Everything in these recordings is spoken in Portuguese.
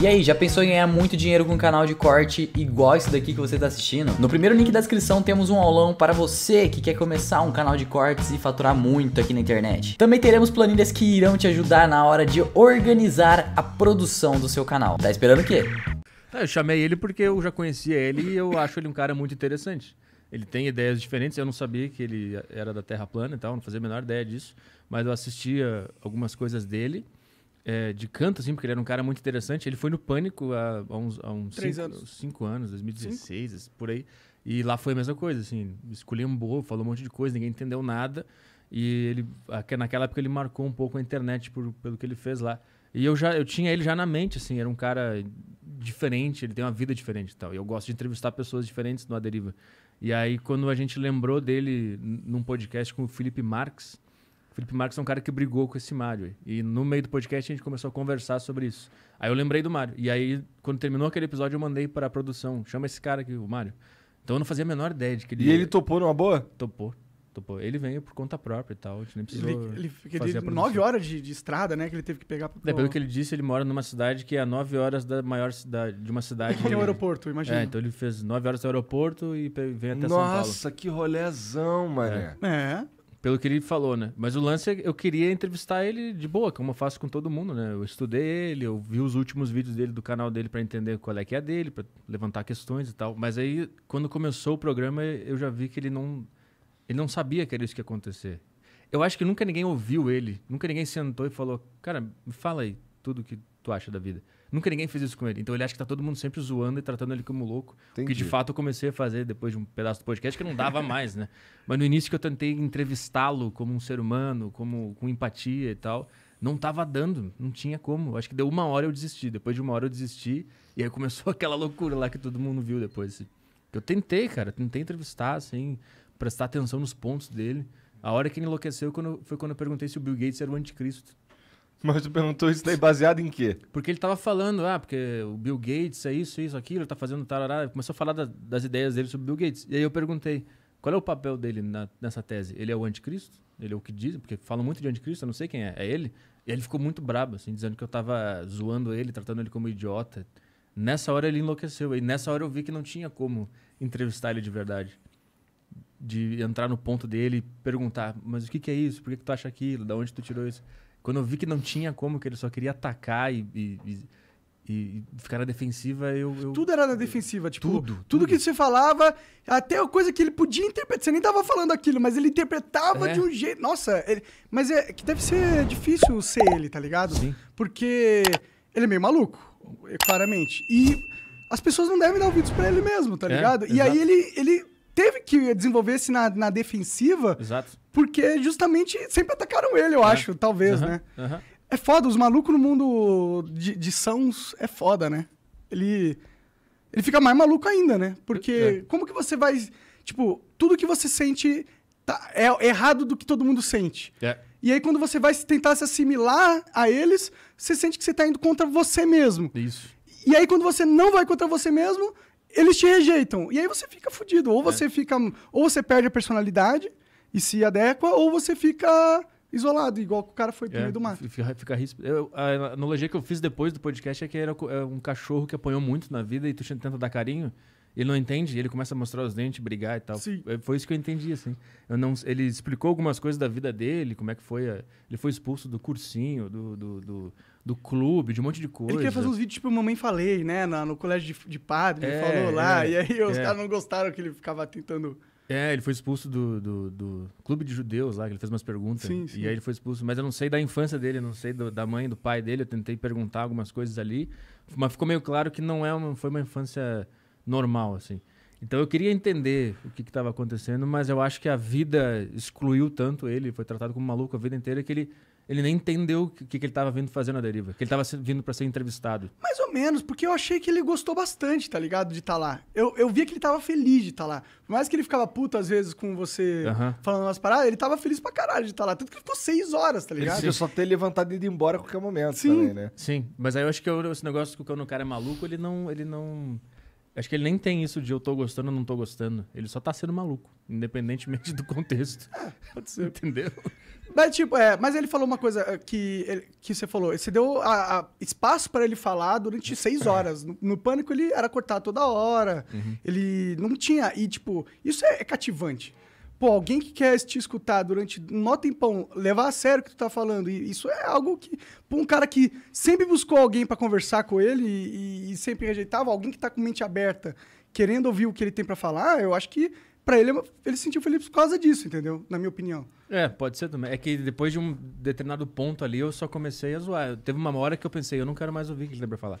E aí, já pensou em ganhar muito dinheiro com um canal de corte igual esse daqui que você está assistindo? No primeiro link da descrição temos um aulão para você que quer começar um canal de cortes e faturar muito aqui na internet. Também teremos planilhas que irão te ajudar na hora de organizar a produção do seu canal. Tá esperando o quê? É, eu chamei ele porque eu já conhecia ele e eu acho ele um cara muito interessante. Ele tem ideias diferentes, eu não sabia que ele era da Terra plana e tal, não fazia a menor ideia disso, mas eu assistia algumas coisas dele é, de canto, assim, porque ele era um cara muito interessante. Ele foi no Pânico há, há uns, há uns cinco, anos. Cinco anos, 2016, cinco? por aí. E lá foi a mesma coisa, assim, bobo, falou um monte de coisa, ninguém entendeu nada. E ele, naquela época ele marcou um pouco a internet por, pelo que ele fez lá. E eu já eu tinha ele já na mente, assim, era um cara diferente, ele tem uma vida diferente e tal. E eu gosto de entrevistar pessoas diferentes no Aderiva. E aí, quando a gente lembrou dele num podcast com o Felipe Marques, Felipe Marques é um cara que brigou com esse Mário. E no meio do podcast a gente começou a conversar sobre isso. Aí eu lembrei do Mário. E aí, quando terminou aquele episódio, eu mandei para a produção: chama esse cara aqui, o Mário. Então eu não fazia a menor ideia de que ele. E ele topou numa boa? Topou. Topou. Ele veio por conta própria e tal. A gente nem precisou. Ele, ele fazer ele, a nove horas de, de, estrada, né? Que ele teve que pegar pra. É, pelo que ele disse, ele mora numa cidade que é a nove horas da maior cidade, de uma cidade. Tem é um aeroporto, imagina. É, então ele fez nove horas do aeroporto e veio até Nossa, São Paulo. Nossa, que rolézão, mané. É. é. Pelo que ele falou, né? Mas o lance é eu queria entrevistar ele de boa, como eu faço com todo mundo, né? Eu estudei ele, eu vi os últimos vídeos dele do canal dele para entender qual é que é dele, para levantar questões e tal. Mas aí, quando começou o programa, eu já vi que ele não ele não sabia que era isso que ia acontecer. Eu acho que nunca ninguém ouviu ele, nunca ninguém sentou e falou: "Cara, me fala aí tudo que tu acha da vida". Nunca ninguém fez isso com ele. Então ele acha que tá todo mundo sempre zoando e tratando ele como louco. Entendi. O que de fato eu comecei a fazer depois de um pedaço do podcast que não dava mais, né? Mas no início que eu tentei entrevistá-lo como um ser humano, como com empatia e tal, não tava dando, não tinha como. Acho que deu uma hora eu desisti. Depois de uma hora eu desisti. E aí começou aquela loucura lá que todo mundo viu depois. Eu tentei, cara, tentei entrevistar, assim, prestar atenção nos pontos dele. A hora que ele enlouqueceu foi quando eu perguntei se o Bill Gates era o anticristo. Mas tu perguntou isso daí baseado em quê? Porque ele tava falando, ah, porque o Bill Gates é isso, isso, aquilo, tá fazendo tarará. Começou a falar da, das ideias dele sobre o Bill Gates. E aí eu perguntei, qual é o papel dele na, nessa tese? Ele é o anticristo? Ele é o que diz? Porque falam muito de anticristo, eu não sei quem é. É ele? E ele ficou muito brabo, assim, dizendo que eu tava zoando ele, tratando ele como idiota. Nessa hora ele enlouqueceu. E nessa hora eu vi que não tinha como entrevistar ele de verdade. De entrar no ponto dele e perguntar, mas o que, que é isso? Por que, que tu acha aquilo? Da onde tu tirou isso? Quando eu vi que não tinha como, que ele só queria atacar e, e, e, e ficar na defensiva, eu, eu, Tudo era na defensiva, tipo. Tudo, tudo, tudo. que você falava, até a coisa que ele podia interpretar. Você nem tava falando aquilo, mas ele interpretava é. de um jeito. Nossa, ele... mas é que deve ser difícil ser ele, tá ligado? Sim. Porque ele é meio maluco, claramente. E as pessoas não devem dar ouvidos para ele mesmo, tá é, ligado? E exato. aí ele, ele teve que desenvolver-se na, na defensiva. Exato. Porque justamente sempre atacaram ele, eu é. acho, talvez, uhum. né? Uhum. É foda, os malucos no mundo de, de sãos é foda, né? Ele, ele fica mais maluco ainda, né? Porque é. como que você vai. Tipo, tudo que você sente tá, é errado do que todo mundo sente. É. E aí, quando você vai tentar se assimilar a eles, você sente que você está indo contra você mesmo. Isso. E aí, quando você não vai contra você mesmo, eles te rejeitam. E aí você fica fudido. Ou é. você fica. Ou você perde a personalidade e se adequa, ou você fica isolado, igual que o cara foi pro é, meio do mato. Fica, fica risco. Eu, a analogia que eu fiz depois do podcast é que era é um cachorro que apanhou muito na vida e tu tenta dar carinho. Ele não entende, ele começa a mostrar os dentes, brigar e tal. Sim. É, foi isso que eu entendi, assim. Eu não, ele explicou algumas coisas da vida dele, como é que foi. A, ele foi expulso do cursinho, do, do, do do clube, de um monte de coisa. Ele queria fazer uns vídeos tipo Mamãe Falei, né? no colégio de, de padre, é, ele falou lá. É, e aí os é. caras não gostaram que ele ficava tentando... É, ele foi expulso do, do, do, clube de judeus lá, que ele fez umas perguntas. Sim, sim. E aí ele foi expulso. Mas eu não sei da infância dele, não sei do, da mãe, do pai dele. Eu tentei perguntar algumas coisas ali. Mas ficou meio claro que não é uma, foi uma infância normal, assim. Então eu queria entender o que estava acontecendo, mas eu acho que a vida excluiu tanto ele, foi tratado como maluco a vida inteira, que ele, ele nem entendeu o que, que ele estava vindo fazer na deriva, que ele estava vindo para ser entrevistado. Mais ou menos, porque eu achei que ele gostou bastante, tá ligado? De estar tá lá. Eu, eu via que ele estava feliz de estar tá lá. Por mais que ele ficava puto às vezes com você uhum. falando umas paradas, ele estava feliz pra caralho de estar tá lá. Tanto que ele ficou seis horas, tá ligado? Ele só ter levantado e ido embora a qualquer momento Sim. também, né? Sim, mas aí eu acho que eu, esse negócio que o cara é maluco, ele não. Ele não... Acho que ele nem tem isso de eu tô gostando ou não tô gostando. Ele só tá sendo maluco, independentemente do contexto. Pode ser. Entendeu? Mas, tipo, é, mas ele falou uma coisa é, que, ele, que você falou. Você deu a, a espaço para ele falar durante seis horas. No, no, pânico, ele era cortado toda hora. Uhum. Ele não tinha. E, tipo, isso é, é cativante pô, alguém que quer te escutar durante um tempão, levar a sério o que tu tá falando, e isso é algo que, pra um cara que sempre buscou alguém para conversar com ele e, e, sempre rejeitava, alguém que tá com mente aberta, querendo ouvir o que ele tem para falar, eu acho que para ele, é ele sentiu feliz por causa disso, entendeu? Na minha opinião. É, pode ser também. É que depois de um determinado ponto ali, eu só comecei a zoar. Teve uma hora que eu pensei, eu não quero mais ouvir o que ele lembra falar.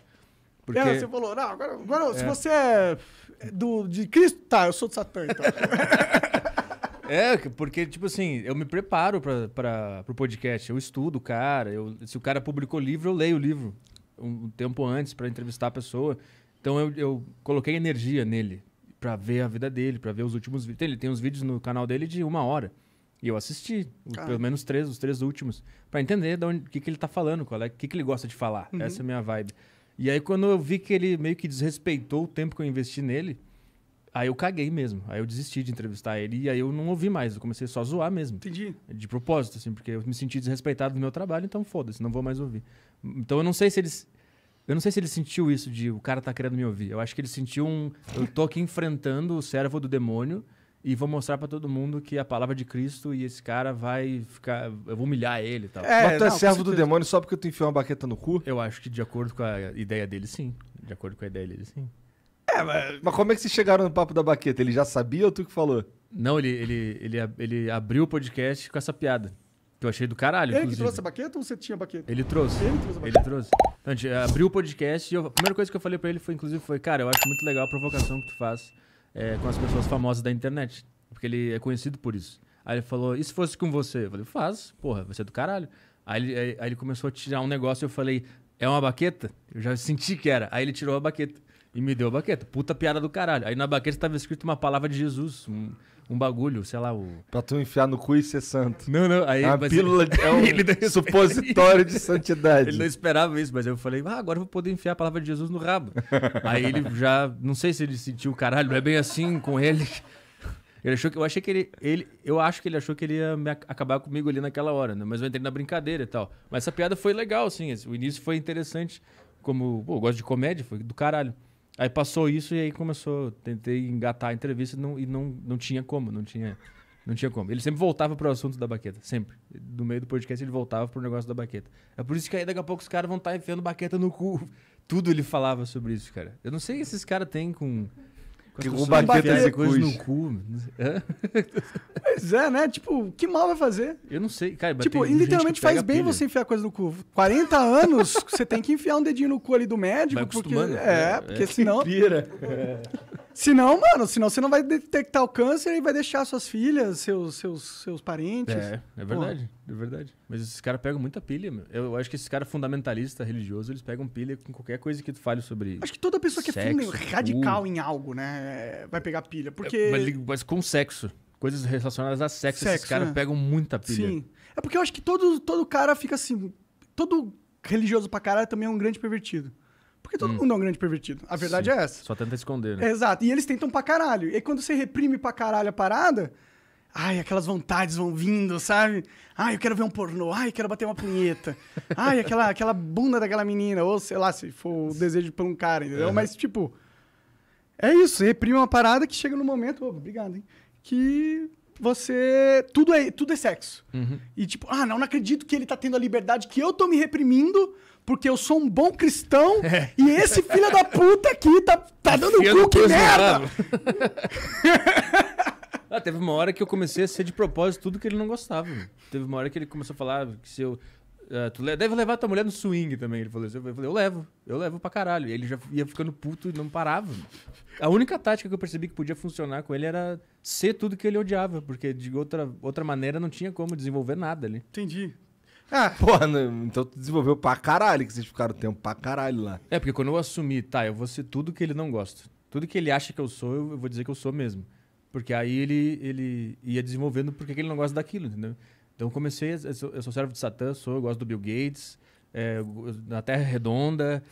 Porque... É, você falou, não, agora, agora é. se você é do, de Cristo, tá, eu sou de Satã, então. É, porque, tipo assim, eu me preparo para o podcast. Eu estudo o cara. Eu, se o cara publicou livro, eu leio o livro um tempo antes para entrevistar a pessoa. Então eu, eu coloquei energia nele para ver a vida dele, para ver os últimos vídeos. Ele tem uns vídeos no canal dele de uma hora. E eu assisti pelo menos três, os três últimos, para entender o que, que ele tá falando, qual é, o que, que ele gosta de falar. Uhum. Essa é a minha vibe. E aí, quando eu vi que ele meio que desrespeitou o tempo que eu investi nele, Aí eu caguei mesmo. Aí eu desisti de entrevistar ele e aí eu não ouvi mais. Eu comecei só a zoar mesmo. Entendi. De propósito, assim, porque eu me senti desrespeitado do meu trabalho, então foda-se, não vou mais ouvir. Então eu não sei se eles. Eu não sei se ele sentiu isso de o cara tá querendo me ouvir. Eu acho que ele sentiu um. Eu tô aqui enfrentando o servo do demônio e vou mostrar para todo mundo que a palavra de Cristo e esse cara vai ficar. Eu vou humilhar ele e tal. É, Mas tu é servo do demônio só porque tu enfiou uma baqueta no cu? Eu acho que de acordo com a ideia dele, sim. De acordo com a ideia dele, sim. É, mas, mas como é que vocês chegaram no papo da baqueta? Ele já sabia ou tu que falou? Não, ele, ele, ele, ele abriu o podcast com essa piada. Que eu achei do caralho. Ele inclusive. que trouxe a baqueta ou você tinha baqueta? Ele trouxe. Ele trouxe a baqueta. Ele trouxe. Então, a gente eh, abriu o podcast e eu, a primeira coisa que eu falei pra ele foi, inclusive, foi, cara, eu acho muito legal a provocação que tu faz é, com as pessoas famosas da internet. Porque ele é conhecido por isso. Aí ele falou, e se fosse com você? Eu falei, faz, porra, você é do caralho. Aí aí, aí ele começou a tirar um negócio e eu falei, é uma baqueta? Eu já senti que era. Aí ele tirou a baqueta. E me deu a baqueta. Puta piada do caralho. Aí na baqueta estava escrito uma palavra de Jesus, um, um, bagulho, sei lá, o. Pra tu enfiar no cu e ser santo. Não, não. Aí, é pílula ele... é um ele... supositório de santidade. Ele não esperava isso, mas eu falei, ah, agora eu vou poder enfiar a palavra de Jesus no rabo. aí ele já. Não sei se ele sentiu o caralho, não é bem assim com ele. Ele achou que, eu achei que ele, ele. Eu acho que ele achou que ele ia acabar comigo ali naquela hora, né? Mas eu entrei na brincadeira e tal. Mas essa piada foi legal, assim. O início foi interessante. Como. Pô, eu gosto de comédia, foi do caralho. Aí passou isso e aí começou. Tentei engatar a entrevista e não, e não, não tinha como, não tinha, não tinha como. Ele sempre voltava pro assunto da baqueta, sempre. No meio do podcast ele voltava pro negócio da baqueta. É por isso que aí daqui a pouco os caras vão estar tá enfiando baqueta no cu. Tudo ele falava sobre isso, cara. Eu não sei o que esses caras têm com com baquetas e é coisa no cu. É? Pois é, né? Tipo, que mal vai fazer? Eu não sei, cara. Tipo, literalmente faz bem você enfiar coisa no cu. 40 anos, você tem que enfiar um dedinho no cu ali do médico. Vai porque, é, é, porque é senão. Pira. É. Senão, mano, senão você não vai detectar o câncer e vai deixar suas filhas, seus, seus, seus parentes. É, é verdade, Pô. é verdade. Mas esses caras pegam muita pilha, meu. Eu acho que esses caras fundamentalistas, religiosos, eles pegam pilha com qualquer coisa que tu fale sobre. Acho que toda pessoa que é sexo, é radical uh. em algo, né, vai pegar pilha. É, porque... mas, mas com sexo coisas relacionadas a sexo, sexo esses caras né? pegam muita pilha. Sim. É porque eu acho que todo, todo cara fica assim. Todo religioso pra caralho também é um grande pervertido. Porque todo hum. mundo é um grande pervertido. A verdade Sim. é essa. Só tenta esconder, né? Exato. E eles tentam pra caralho. E quando você reprime pra caralho a parada, ai, aquelas vontades vão vindo, sabe? Ai, eu quero ver um pornô. Ai, eu quero bater uma punheta. ai, aquela, aquela bunda daquela menina. Ou sei lá, se for o desejo por um cara, entendeu? É. Mas, tipo. É isso. reprime uma parada que chega no momento. Oh, obrigado, hein? Que você. Tudo é, tudo é sexo. Uhum. E tipo, ah, não, não acredito que ele tá tendo a liberdade que eu tô me reprimindo porque eu sou um bom cristão é. e esse filho da puta aqui tá, tá, tá dando cu, que merda! ah, teve uma hora que eu comecei a ser de propósito tudo que ele não gostava. Teve uma hora que ele começou a falar que se eu. Uh, tu deve levar tua mulher no swing também. Ele falou assim, eu falei, eu levo, eu levo pra caralho. E ele já ia ficando puto e não parava. A única tática que eu percebi que podia funcionar com ele era ser tudo que ele odiava, porque de outra, outra maneira não tinha como desenvolver nada ali. Entendi. Ah, porra, né, então tu desenvolveu pra caralho, que vocês ficaram tempo pra caralho lá. É, porque quando eu assumi, tá, eu vou ser tudo que ele não gosta. Tudo que ele acha que eu sou, eu vou dizer que eu sou mesmo. Porque aí ele, ele ia desenvolvendo porque ele não gosta daquilo, entendeu? Então eu comecei, eu sou, eu sou servo de Satã, sou, eu gosto do Bill Gates, é, na Terra Redonda.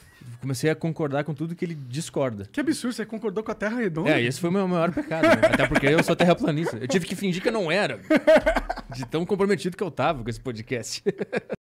Comecei a concordar com tudo que ele discorda. Que absurdo, você concordou com a Terra Redonda? É, esse foi o meu maior pecado. Né? Até porque eu sou terraplanista. Eu tive que fingir que eu não era. de tão comprometido que eu tava com esse podcast.